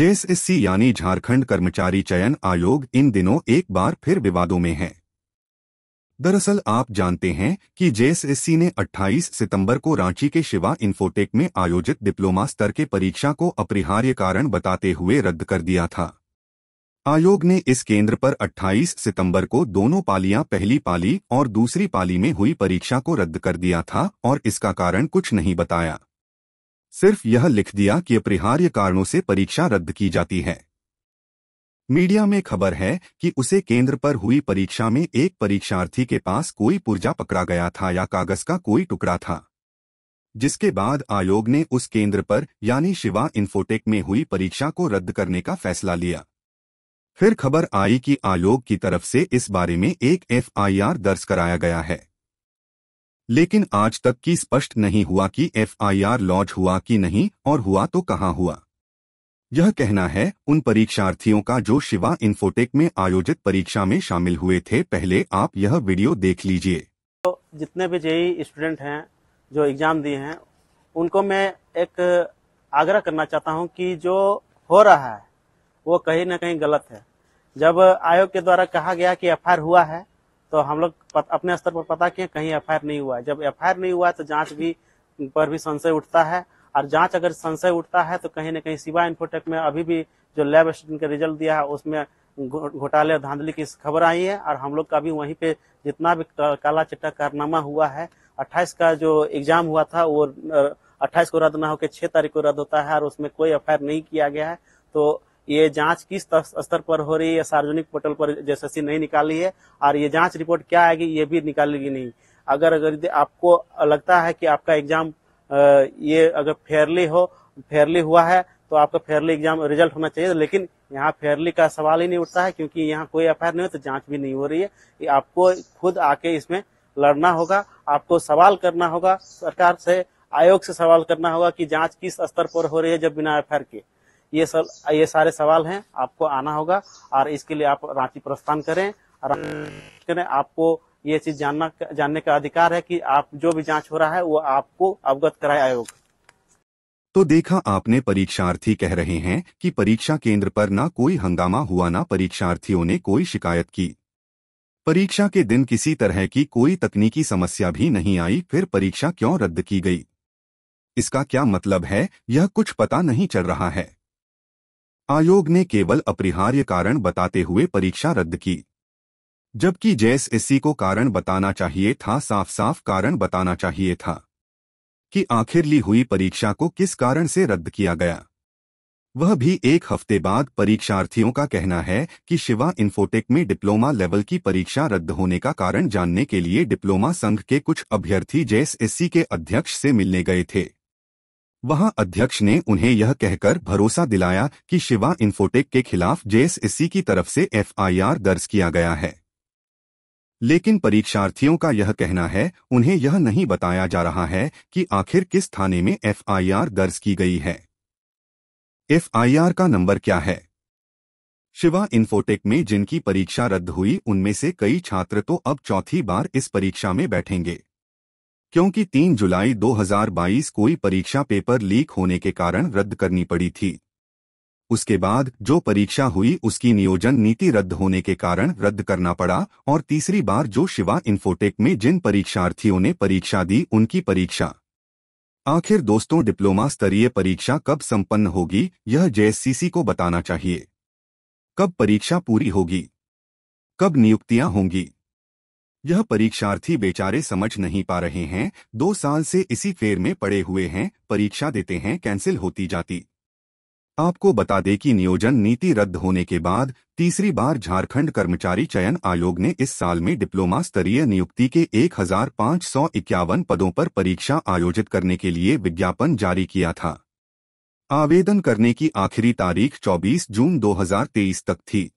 JSSC यानी झारखंड कर्मचारी चयन आयोग इन दिनों एक बार फिर विवादों में है दरअसल आप जानते हैं कि जेएसएससी ने 28 सितंबर को रांची के शिवा इन्फोटेक में आयोजित डिप्लोमा स्तर के परीक्षा को अपरिहार्य कारण बताते हुए रद्द कर दिया था आयोग ने इस केंद्र पर 28 सितंबर को दोनों पालियां पहली पाली और दूसरी पाली में हुई परीक्षा को रद्द कर दिया था और इसका कारण कुछ नहीं बताया सिर्फ यह लिख दिया कि अपरिहार्य कारणों से परीक्षा रद्द की जाती है मीडिया में खबर है कि उसे केंद्र पर हुई परीक्षा में एक परीक्षार्थी के पास कोई पुर्जा पकड़ा गया था या कागज का कोई टुकड़ा था जिसके बाद आयोग ने उस केंद्र पर यानी शिवा इन्फोटेक में हुई परीक्षा को रद्द करने का फैसला लिया फिर खबर आई कि आयोग की तरफ से इस बारे में एक एफआईआर दर्ज कराया गया है लेकिन आज तक की स्पष्ट नहीं हुआ कि एफआईआर लॉन्च हुआ कि नहीं और हुआ तो कहाँ हुआ यह कहना है उन परीक्षार्थियों का जो शिवा इन्फोटेक में आयोजित परीक्षा में शामिल हुए थे पहले आप यह वीडियो देख लीजिए तो जितने भी जेई स्टूडेंट हैं जो एग्जाम दिए हैं उनको मैं एक आग्रह करना चाहता हूं कि जो हो रहा है वो कहीं ना कहीं गलत है जब आयोग के द्वारा कहा गया कि एफ हुआ है तो हम लोग अपने स्तर पर पता किए कहीं एफ नहीं हुआ है जब एफ नहीं हुआ है तो जाँच भी पर भी संशय उठता है और जांच अगर संशय उठता है तो कहीं ना कहीं सिवा इन्फोटेक में अभी भी जो लैब स्टूडेंट का रिजल्ट दिया है उसमें घोटाले धांधली की खबर आई है और हम लोग का भी वहीं पे जितना भी काला चिट्टा कारनामा हुआ है 28 का जो एग्जाम हुआ था वो 28 को रद्द ना होकर 6 तारीख को रद्द होता है और उसमें कोई एफ नहीं किया गया है तो ये जांच किस स्तर पर हो रही है सार्वजनिक पोर्टल पर जैसे नहीं निकाली है और ये जांच रिपोर्ट क्या आएगी ये भी निकालेगी नहीं अगर अगर आपको लगता है कि आपका एग्जाम ये अगर फेयरली हो फेयरली हुआ है तो आपका फेयरली एग्जाम रिजल्ट होना चाहिए लेकिन यहाँ फेयरली का सवाल ही नहीं उठता है क्योंकि यहाँ कोई एफ नहीं हो तो जाँच भी नहीं हो रही है आपको खुद आके इसमें लड़ना होगा आपको सवाल करना होगा सरकार से आयोग से सवाल करना होगा कि जांच किस स्तर पर हो रही है जब बिना एफ के ये सर ये सारे सवाल हैं आपको आना होगा और इसके लिए आप रांची प्रस्थान करें और करें आपको ये चीज जानना जानने का अधिकार है कि आप जो भी जांच हो रहा है वो आपको अवगत कराए आयोग तो देखा आपने परीक्षार्थी कह रहे हैं कि परीक्षा केंद्र पर ना कोई हंगामा हुआ ना परीक्षार्थियों ने कोई शिकायत की परीक्षा के दिन किसी तरह की कोई तकनीकी समस्या भी नहीं आई फिर परीक्षा क्यों रद्द की गई इसका क्या मतलब है यह कुछ पता नहीं चल रहा है आयोग ने केवल अपरिहार्य कारण बताते हुए परीक्षा रद्द की जबकि जेएसएससी को कारण बताना चाहिए था साफ साफ कारण बताना चाहिए था कि आखिर ली हुई परीक्षा को किस कारण से रद्द किया गया वह भी एक हफ्ते बाद परीक्षार्थियों का कहना है कि शिवा इन्फोटेक में डिप्लोमा लेवल की परीक्षा रद्द होने का कारण जानने के लिए डिप्लोमा संघ के कुछ अभ्यर्थी जेएसएससी के अध्यक्ष से मिलने गए थे वहां अध्यक्ष ने उन्हें यह कहकर भरोसा दिलाया कि शिवा इन्फोटेक के खिलाफ जेएसएससी की तरफ से एफआईआर दर्ज किया गया है लेकिन परीक्षार्थियों का यह कहना है उन्हें यह नहीं बताया जा रहा है कि आखिर किस थाने में एफआईआर दर्ज की गई है एफआईआर का नंबर क्या है शिवा इन्फोटेक में जिनकी परीक्षा रद्द हुई उनमें से कई छात्र तो अब चौथी बार इस परीक्षा में बैठेंगे क्योंकि 3 जुलाई 2022 कोई परीक्षा पेपर लीक होने के कारण रद्द करनी पड़ी थी उसके बाद जो परीक्षा हुई उसकी नियोजन नीति रद्द होने के कारण रद्द करना पड़ा और तीसरी बार जो शिवा इन्फोटेक में जिन परीक्षार्थियों ने परीक्षा दी उनकी परीक्षा आखिर दोस्तों डिप्लोमा स्तरीय परीक्षा कब संपन्न होगी यह जेएससीसी को बताना चाहिए कब परीक्षा पूरी होगी कब नियुक्तियां होंगी यह परीक्षार्थी बेचारे समझ नहीं पा रहे हैं दो साल से इसी फेर में पड़े हुए हैं परीक्षा देते हैं कैंसिल होती जाती आपको बता दें कि नियोजन नीति रद्द होने के बाद तीसरी बार झारखंड कर्मचारी चयन आयोग ने इस साल में डिप्लोमा स्तरीय नियुक्ति के एक पदों पर परीक्षा आयोजित करने के लिए विज्ञापन जारी किया था आवेदन करने की आखिरी तारीख 24 जून 2023 तक थी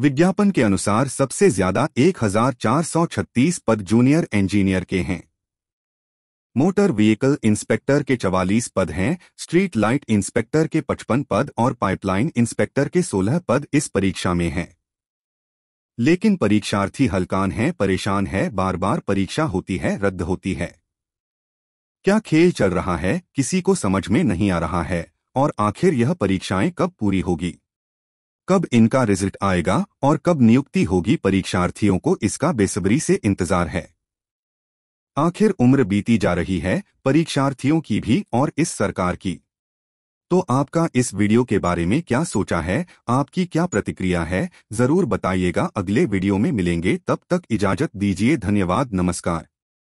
विज्ञापन के अनुसार सबसे ज्यादा 1436 पद जूनियर इंजीनियर के हैं मोटर व्हीकल इंस्पेक्टर के 44 पद हैं स्ट्रीट लाइट इंस्पेक्टर के 55 पद और पाइपलाइन इंस्पेक्टर के 16 पद इस परीक्षा में हैं लेकिन परीक्षार्थी हलकान हैं परेशान है बार बार परीक्षा होती है रद्द होती है क्या खेल चल रहा है किसी को समझ में नहीं आ रहा है और आखिर यह परीक्षाएं कब पूरी होगी कब इनका रिजल्ट आएगा और कब नियुक्ति होगी परीक्षार्थियों को इसका बेसब्री से इंतजार है आखिर उम्र बीती जा रही है परीक्षार्थियों की भी और इस सरकार की तो आपका इस वीडियो के बारे में क्या सोचा है आपकी क्या प्रतिक्रिया है जरूर बताइएगा अगले वीडियो में मिलेंगे तब तक इजाजत दीजिए धन्यवाद नमस्कार